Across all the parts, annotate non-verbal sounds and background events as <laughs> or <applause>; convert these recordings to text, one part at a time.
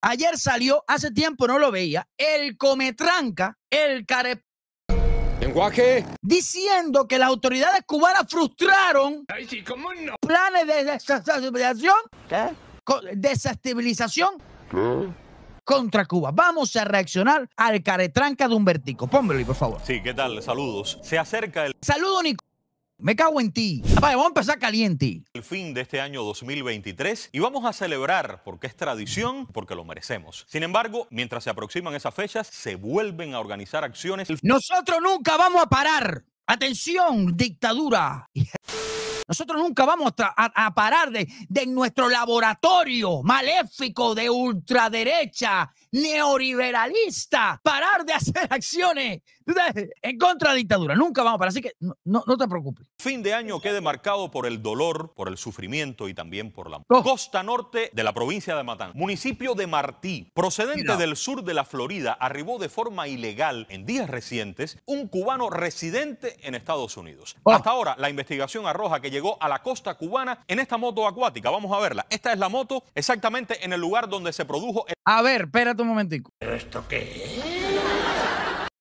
Ayer salió, hace tiempo no lo veía, el cometranca, el care... Lenguaje. Diciendo que las autoridades cubanas frustraron planes de desestabilización. Desestabilización. contra Cuba. Vamos a reaccionar al caretranca de un vertico, Pónmelo, por favor. Sí, ¿qué tal? Saludos. Se acerca el... Saludo, Nico. Me cago en ti. vamos a empezar caliente. El fin de este año 2023 y vamos a celebrar porque es tradición, porque lo merecemos. Sin embargo, mientras se aproximan esas fechas, se vuelven a organizar acciones. Nosotros nunca vamos a parar. Atención, dictadura. Nosotros nunca vamos a, parar de, de, nuestro laboratorio maléfico de ultraderecha neoliberalista, parar de hacer acciones en contra de dictadura. Nunca vamos para. Así que no, te preocupes. Fin de año quede marcado por el dolor, por el sufrimiento y también por la muerte Costa norte de la provincia de Matán, municipio de Martí, procedente del sur de la Florida, arribó de forma ilegal en días recientes un cubano residente en Estados Unidos. Hasta ahora, la investigación arroja que llegó a la costa cubana en esta moto acuática. Vamos a verla. Esta es la moto exactamente en el lugar donde se produjo. A ver, espérate un momentico. ¿Esto qué es?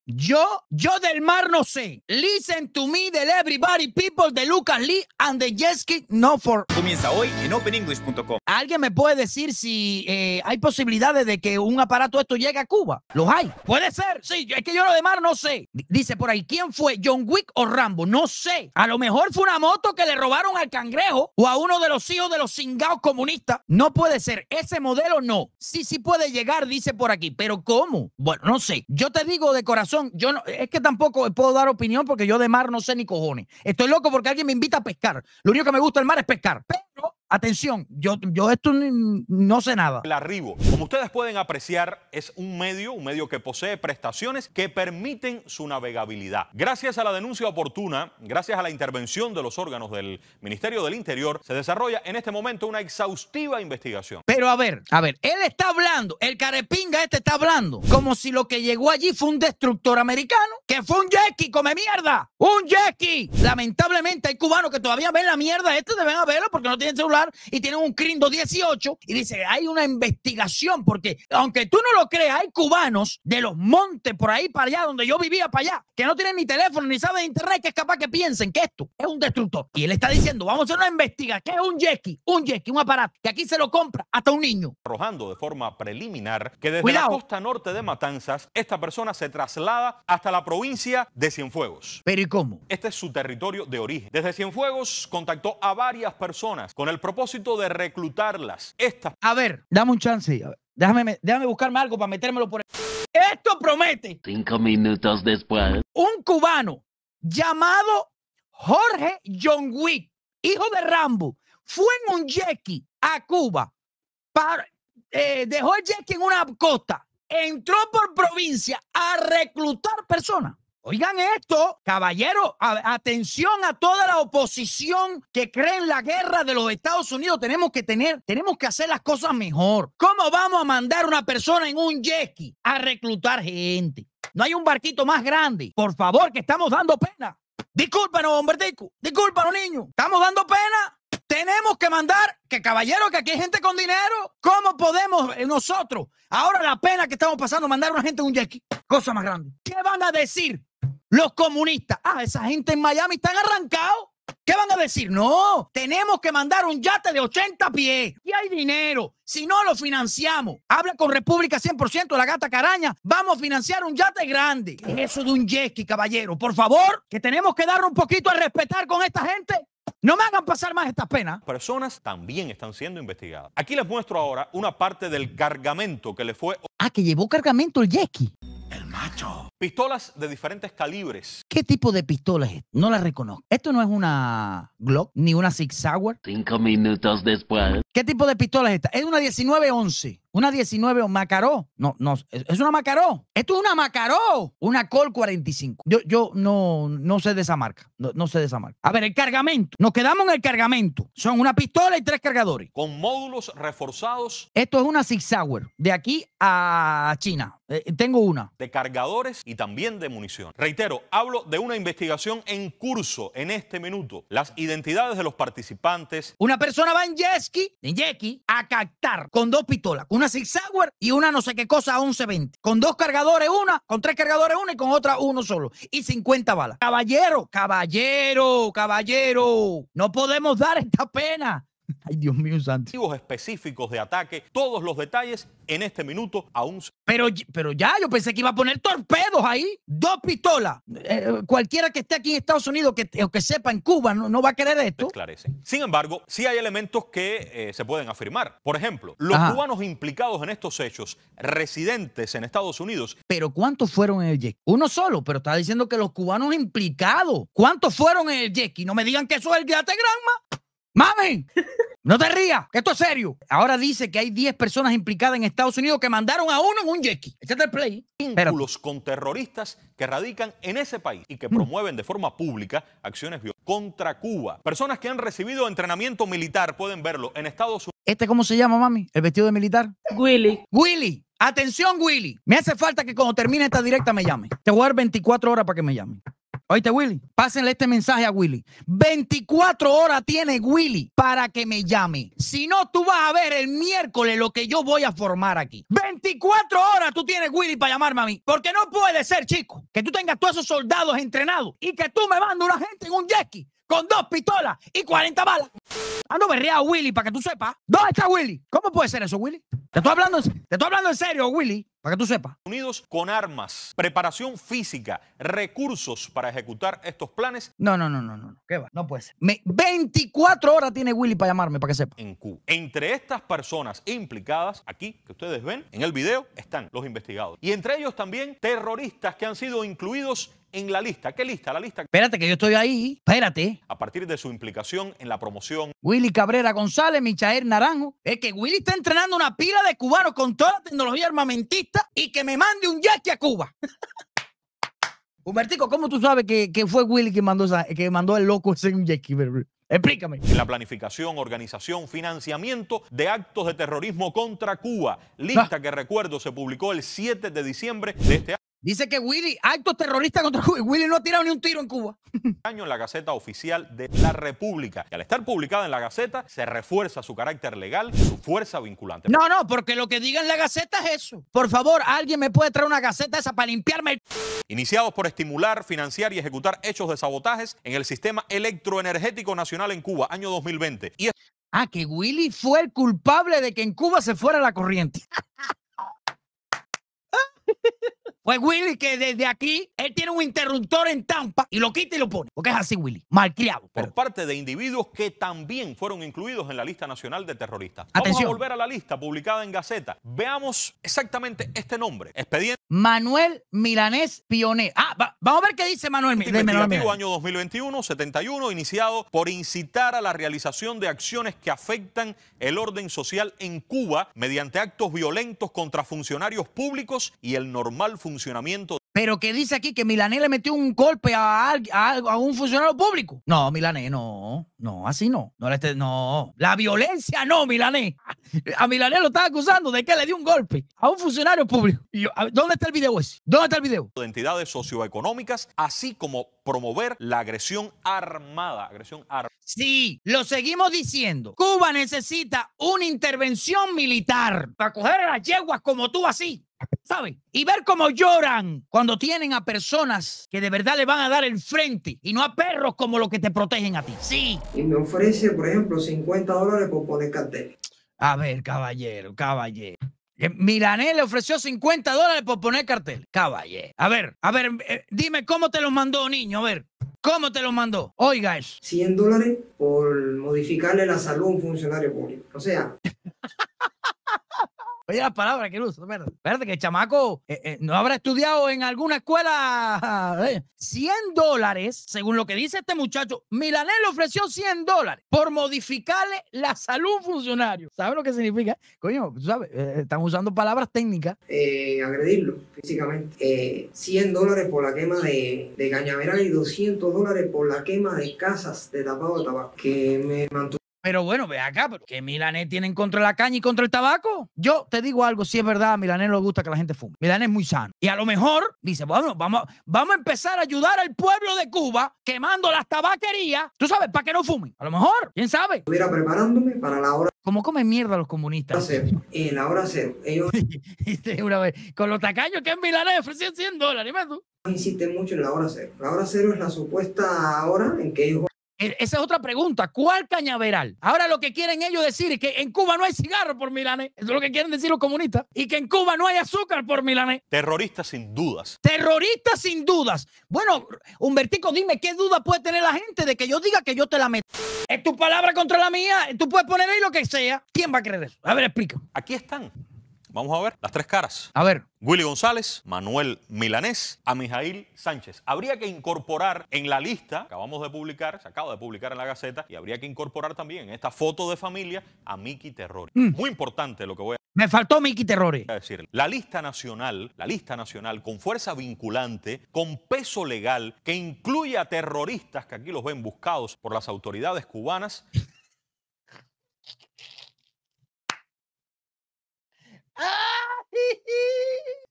Yo, yo del mar no sé. Listen to me del everybody people de Lucas Lee and the Jesky no for. Comienza hoy en openenglish.com. ¿Alguien me puede decir si eh, hay posibilidades de que un aparato esto llegue a Cuba? ¿Los hay? Puede ser, sí. Es que yo lo de mar no sé. dice por ahí, ¿quién fue? ¿John Wick o Rambo? No sé. A lo mejor fue una moto que le robaron al cangrejo o a uno de los hijos de los cingados comunistas. No puede ser. Ese modelo no. Sí, sí puede llegar, dice por aquí. Pero ¿cómo? Bueno, no sé. Yo te digo de corazón yo no, es que tampoco puedo dar opinión porque yo de mar no sé ni cojones. Estoy loco porque alguien me invita a pescar. Lo único que me gusta del mar es pescar. Atención, yo, yo esto no sé nada. El arribo, como ustedes pueden apreciar, es un medio, un medio que posee prestaciones que permiten su navegabilidad. Gracias a la denuncia oportuna, gracias a la intervención de los órganos del Ministerio del Interior, se desarrolla en este momento una exhaustiva investigación. Pero a ver, a ver, él está hablando, el carepinga este está hablando, como si lo que llegó allí fue un destructor americano, que fue un jackie, come mierda, un jackie. Lamentablemente hay cubanos que todavía ven la mierda, este deben verlo porque no tienen celular y tiene un crindo 18 y dice, hay una investigación, porque aunque tú no lo creas, hay cubanos de los montes por ahí para allá, donde yo vivía para allá, que no tienen ni teléfono ni saben internet, que es capaz que piensen que esto es un destructor. Y él está diciendo, vamos a hacer una investigación, que es un yeki, un yeki, un aparato, que aquí se lo compra hasta un niño. Arrojando de forma preliminar que desde la costa norte de Matanzas, esta persona se traslada hasta la provincia de Cienfuegos. ¿Pero y cómo? Este es su territorio de origen. Desde Cienfuegos contactó a varias personas con el propósito de reclutarlas. Esta. A ver, dame un chance. déjame, buscarme algo para metérmelo por el... Esto promete. Cinco minutos después. Un cubano llamado Jorge John Wick, hijo de Rambo, fue en un jeque a Cuba. Eh, dejó el jeque en una costa. Entró por provincia a reclutar personas. Oigan esto, caballero, atención a toda la oposición que cree en la guerra de los Estados Unidos. Tenemos que tener, tenemos que hacer las cosas mejor. ¿Cómo vamos a mandar una persona en un jet a reclutar gente? No hay un barquito más grande. Por favor, que estamos dando pena. Discúlpanos, disculpa, Discúlpanos, niño. Estamos dando pena. Tenemos que mandar, que caballero, que aquí hay gente con dinero. ¿Cómo podemos eh, nosotros, ahora la pena que estamos pasando, mandar a una gente en un jet Cosa más grande. ¿Qué van a decir? Los comunistas, ah, esa gente en Miami están arrancados. ¿Qué van a decir? No, tenemos que mandar un yate de 80 pies. Y hay dinero. Si no lo financiamos, habla con República 100%, la gata caraña. Vamos a financiar un yate grande. eso de un jet caballero? Por favor, que tenemos que dar un poquito a respetar con esta gente. No me hagan pasar más estas penas. Personas también están siendo investigadas. Aquí les muestro ahora una parte del cargamento que le fue. Ah, que llevó cargamento el yesqui. El macho. Pistolas de diferentes calibres. ¿Qué tipo de pistola es esta? No la reconozco. Esto no es una Glock ni una Sig Sauer. Cinco minutos después. ¿Qué tipo de pistola es esta? Es una 1911. Una 19 o Macaró. No, no, es una Macaró. Esto es una Macaró. Una Col 45. Yo, yo no, no sé de esa marca. No, sé de esa marca. A ver, el cargamento. Nos quedamos en el cargamento. Son una pistola y tres cargadores. Con módulos reforzados. Esto es una Sig Sauer. De aquí a China. Eh, tengo una. De cargadores y también de munición. Reitero, hablo de una investigación en curso en este minuto. Las identidades de los participantes. Una persona va en Jeski, en a captar con dos pistolas, una Sig Sauer y una no sé qué cosa 1120. Con dos cargadores una, con tres cargadores una y con otra uno solo. Y 50 balas. Caballero, caballero, caballero. No podemos dar esta pena. Ay, Dios mío, santo. específicos de ataque, todos los detalles en este minuto aún. Pero, pero ya, yo pensé que iba a poner torpedos ahí, dos pistolas. Eh, cualquiera que esté aquí en Estados Unidos que, o que sepa en Cuba no, va a querer esto. Sin embargo, sí hay elementos que eh, se pueden afirmar. Por ejemplo, los cubanos implicados en estos hechos, residentes en Estados Unidos. Pero ¿cuántos fueron en el Yeki? Uno solo, pero está diciendo que los cubanos implicados. ¿Cuántos fueron en el Yeki? No me digan que eso es el Yate Granma. ¡Mami! No te rías, que esto es serio. Ahora dice que hay 10 personas implicadas en Estados Unidos que mandaron a uno en un jet ski. es el play. Vínculos con terroristas que radican en ese país y que mm. promueven de forma pública acciones contra Cuba. Personas que han recibido entrenamiento militar pueden verlo en Estados Unidos. ¿Este cómo se llama, mami? ¿El vestido de militar? Willy. Willy. Atención, Willy. Me hace falta que cuando termine esta directa me llame. Te voy a dar 24 horas para que me llame. Oíste, Willy, pásenle este mensaje a Willy. 24 horas tiene Willy para que me llame. Si no, tú vas a ver el miércoles lo que yo voy a formar aquí. 24 horas tú tienes, Willy, para llamarme a mí. Porque no puede ser, chico, que tú tengas todos esos soldados entrenados y que tú me mandes una gente en un jet con dos pistolas y 40 balas. Ando a Willy, para que tú sepas. ¿Dónde está Willy? ¿Cómo puede ser eso, Willy? Te estoy hablando, te estoy hablando en serio, Willy, para que tú sepas. Unidos con armas, preparación física, recursos para ejecutar estos planes. No, no, no, no, no, ¿qué va? No puede ser. 24 horas tiene Willy para llamarme, para que sepa. En Entre estas personas implicadas, aquí que ustedes ven en el video, están los investigados. Y entre ellos también terroristas que han sido incluidos en la lista. ¿Qué lista? La lista. Espérate, que yo estoy ahí. Espérate. A partir de su implicación en la promoción. Willy Cabrera González, Michael Naranjo. Es que Willy está entrenando una pila de cubanos con toda la tecnología armamentista y que me mande un yaqui a Cuba. <laughs> Humbertico, ¿cómo tú sabes que, fue Willy que mandó, que mandó al loco ese un yaqui? Explícame. La planificación, organización, financiamiento de actos de terrorismo contra Cuba. Lista ah. que recuerdo se publicó el 7 de diciembre de este año. Dice que Willy, actos terrorista contra Cuba. Willy no ha tirado ni un tiro en Cuba. <laughs> Año en la Gaceta Oficial de la República. Y al estar publicada en la Gaceta, se refuerza su carácter legal su fuerza vinculante. No, no, porque lo que diga en la Gaceta es eso. Por favor, alguien me puede traer una Gaceta esa para limpiarme el... Iniciados por estimular, financiar y ejecutar hechos de sabotajes en el sistema electroenergético nacional en Cuba, año 2020. Ah, que Willy fue el culpable de que en Cuba se fuera la corriente. <laughs> Pues Willy, que desde aquí, él tiene un interruptor en tampa y lo quita y lo pone. Porque es así, Willy. Malcriado. Por parte de individuos que también fueron incluidos en la lista nacional de terroristas. Vamos a volver a la lista publicada en Gaceta. Veamos exactamente este nombre. Expediente. Manuel Milanés Pioné. Ah, vamos a ver qué dice Manuel Milanés. año 2021, 71, iniciado por incitar a la realización de acciones que afectan el orden social en Cuba mediante actos violentos contra funcionarios públicos y el normal funcionamiento pero que dice aquí que Milané le metió un golpe a, a, a un funcionario público. No, Milané, no, no, así no. No, no. la violencia no, Milané. <laughs> A Milané lo está acusando de que le dio un golpe a un funcionario público. ¿Dónde está el video ese? ¿Dónde está el video? De entidades socioeconómicas, así como promover la agresión armada. Agresión armada. Sí, lo seguimos diciendo. Cuba necesita una intervención militar para coger a las yeguas como tú así. ¿saben? Y ver cómo lloran cuando tienen a personas que de verdad le van a dar el frente y no a perros como los que te protegen a ti. Sí. Y me ofrece, por ejemplo, 50 dólares por poner cartel. A ver, caballero, caballero. Eh, Milané le ofreció 50 dólares por poner cartel. Caballero. A ver, a ver, eh, dime cómo te los mandó, niño. A ver, ¿cómo te los mandó? Oiga eso. 100 dólares por modificarle la salud a un funcionario público. O sea. <laughs> Oye, las palabra que uso, espérate, que el chamaco eh, eh, no habrá estudiado en alguna escuela. 100 <laughs> eh, dólares, según lo que dice este muchacho, Milanés le ofreció 100 dólares por modificarle la salud funcionario. ¿Sabes lo que significa? Coño, tú sabes, están usando palabras técnicas. agredirlo físicamente. 100 dólares por la quema de, de cañaveral y 200 dólares por la quema de casas de tapado de tabaco, que me pero bueno, ve acá, pero que Milanés tienen contra la caña y contra el tabaco. Yo te digo algo, si es verdad, a Milanés le gusta que la gente fume. Milanés es muy sano. Y a lo mejor dice, bueno, vamos, vamos a empezar a ayudar al pueblo de Cuba quemando las tabaquerías, tú sabes, para que no fumen. A lo mejor, quién sabe. Estuviera preparándome para la hora. ¿Cómo comen mierda los comunistas? en la hora cero. Ellos. <laughs> vez, con los tacaños que en Milanés ofrecían 100 dólares, ¿no? Insisten mucho en la hora cero. La hora cero es la supuesta hora en que ellos e-, esa es otra pregunta. ¿Cuál cañaveral? Ahora lo que quieren ellos decir es que en Cuba no hay cigarro por milanés. Eso es lo que quieren decir los comunistas. Y que en Cuba no hay azúcar por milanés. Terroristas sin dudas. Terroristas sin dudas. Bueno, Humbertico, dime qué duda puede tener la gente de que yo diga que yo te la meto. Es tu palabra contra la mía. Tú puedes poner ahí lo que sea. ¿Quién va a creer eso? A ver, explica. Aquí están. Vamos a ver las tres caras. A ver. Willy González, Manuel Milanés, a Mijail Sánchez. Habría que incorporar en la lista, acabamos de publicar, se acaba de publicar en la Gaceta, y habría que incorporar también en esta foto de familia a Miki Terrori. Mm. Muy importante lo que voy a me faltó Miki Terrori. decir, la lista nacional, la lista nacional con fuerza vinculante, con peso legal, que incluye a terroristas que aquí los ven buscados por las autoridades cubanas,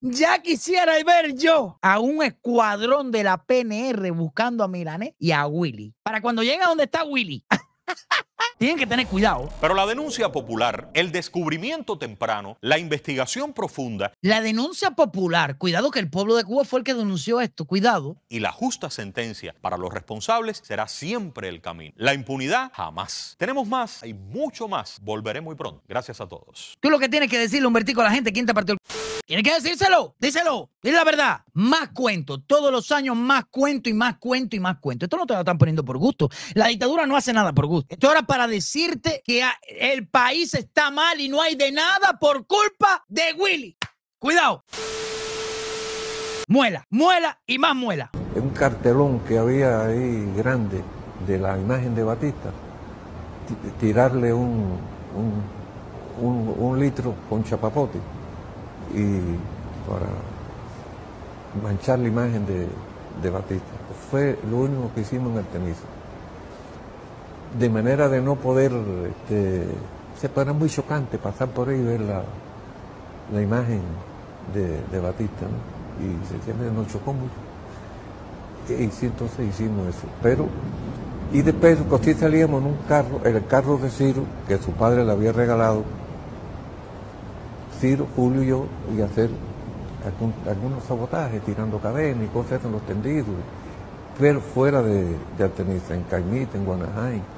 Ya quisiera ver yo a un escuadrón de la PNR buscando a Milanés y a Willy. Para cuando llegue a donde está Willy. <laughs> Tienen que tener cuidado. Pero la denuncia popular, el descubrimiento temprano, la investigación profunda. La denuncia popular, cuidado que el pueblo de Cuba fue el que denunció esto, cuidado. Y la justa sentencia para los responsables será siempre el camino. La impunidad jamás. Tenemos más hay mucho más. Volveré muy pronto. Gracias a todos. Tú lo que tienes que decirle, Humbertico, a la gente, ¿quién te partió el... Tiene que decírselo, díselo, dile la verdad. Más cuento, todos los años más cuento y más cuento y más cuento. Esto no te lo están poniendo por gusto. La dictadura no hace nada por gusto. Esto era para decirte que el país está mal y no hay de nada por culpa de Willy. Cuidado. Muela, muela y más muela. Un cartelón que había ahí grande de la imagen de Batista, tirarle un, un litro con chapapote y para manchar la imagen de, Batista. Fue lo único que hicimos en el tenis De manera de no poder, este, se era muy chocante pasar por ahí y ver la, imagen de, Batista, ¿no? y sencillamente nos chocó mucho. E, y sí, entonces hicimos eso. Pero, y después, Costilla pues, salíamos en un carro, el carro de Ciro, que su padre le había regalado, Ciro, Julio y yo y hacer algunos sabotajes, tirando cadenas y cosas en los tendidos, pero fuera de, de en Caimita, en Guanajuato.